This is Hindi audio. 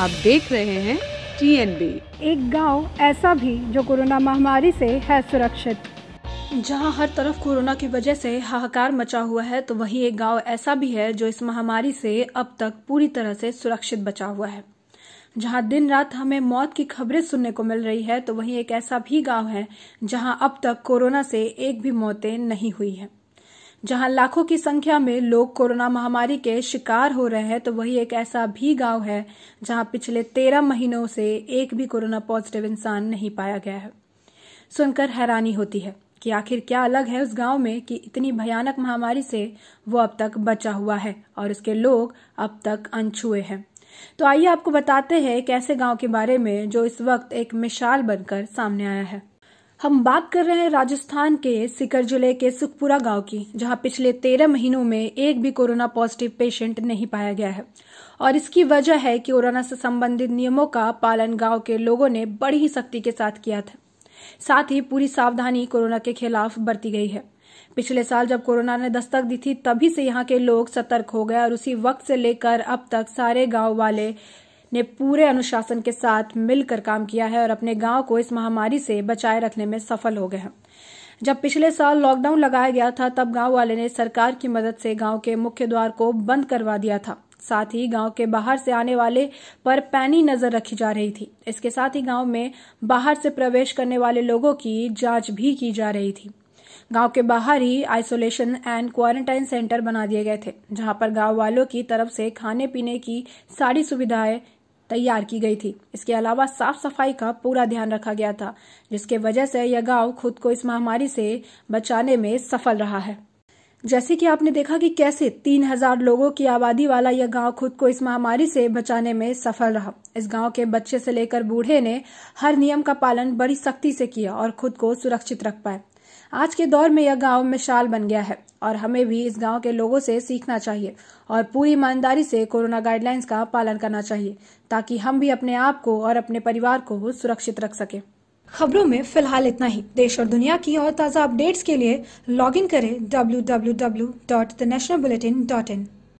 आप देख रहे हैं टीएनबी एक गांव ऐसा भी जो कोरोना महामारी से है सुरक्षित जहां हर तरफ कोरोना की वजह से हाहाकार मचा हुआ है तो वहीं एक गांव ऐसा भी है जो इस महामारी से अब तक पूरी तरह से सुरक्षित बचा हुआ है जहां दिन रात हमें मौत की खबरें सुनने को मिल रही है तो वहीं एक ऐसा भी गांव है जहां अब तक कोरोना से एक भी मौतें नहीं हुई है जहां लाखों की संख्या में लोग कोरोना महामारी के शिकार हो रहे हैं तो वही एक ऐसा भी गांव है जहां पिछले तेरह महीनों से एक भी कोरोना पॉजिटिव इंसान नहीं पाया गया है सुनकर हैरानी होती है कि आखिर क्या अलग है उस गांव में कि इतनी भयानक महामारी से वो अब तक बचा हुआ है और उसके लोग अब तक अनछुए हैं तो आइए आपको बताते हैं एक ऐसे गांव के बारे में जो इस वक्त एक मिसाल बनकर सामने आया है हम बात कर रहे हैं राजस्थान के सिकर जिले के सुखपुरा गांव की जहां पिछले तेरह महीनों में एक भी कोरोना पॉजिटिव पेशेंट नहीं पाया गया है और इसकी वजह है कि कोरोना से संबंधित नियमों का पालन गांव के लोगों ने बड़ी ही सख्ती के साथ किया था साथ ही पूरी सावधानी कोरोना के खिलाफ बरती गई है पिछले साल जब कोरोना ने दस्तक दी थी तभी से यहाँ के लोग सतर्क हो गए और उसी वक्त से लेकर अब तक सारे गांव वाले ने पूरे अनुशासन के साथ मिलकर काम किया है और अपने गांव को इस महामारी से बचाए रखने में सफल हो गए हैं जब पिछले साल लॉकडाउन लगाया गया था तब गांव वाले ने सरकार की मदद से गांव के मुख्य द्वार को बंद करवा दिया था साथ ही गांव के बाहर से आने वाले पर पैनी नजर रखी जा रही थी इसके साथ ही गांव में बाहर से प्रवेश करने वाले लोगों की जांच भी की जा रही थी गांव के बाहर ही आइसोलेशन एंड क्वारंटाइन सेंटर बना दिए गए थे जहां पर गांव वालों की तरफ से खाने पीने की सारी सुविधाएं तैयार की गई थी इसके अलावा साफ सफाई का पूरा ध्यान रखा गया था जिसके वजह से यह गांव खुद को इस महामारी से बचाने में सफल रहा है जैसे कि आपने देखा कि कैसे 3000 लोगों की आबादी वाला यह गांव खुद को इस महामारी से बचाने में सफल रहा इस गांव के बच्चे से लेकर बूढ़े ने हर नियम का पालन बड़ी सख्ती से किया और खुद को सुरक्षित रख पाए आज के दौर में यह गांव मिशाल बन गया है और हमें भी इस गांव के लोगों से सीखना चाहिए और पूरी ईमानदारी से कोरोना गाइडलाइंस का पालन करना चाहिए ताकि हम भी अपने आप को और अपने परिवार को सुरक्षित रख सकें खबरों में फिलहाल इतना ही देश और दुनिया की और ताज़ा अपडेट्स के लिए लॉगिन करें W W W dot the national bulletin dot in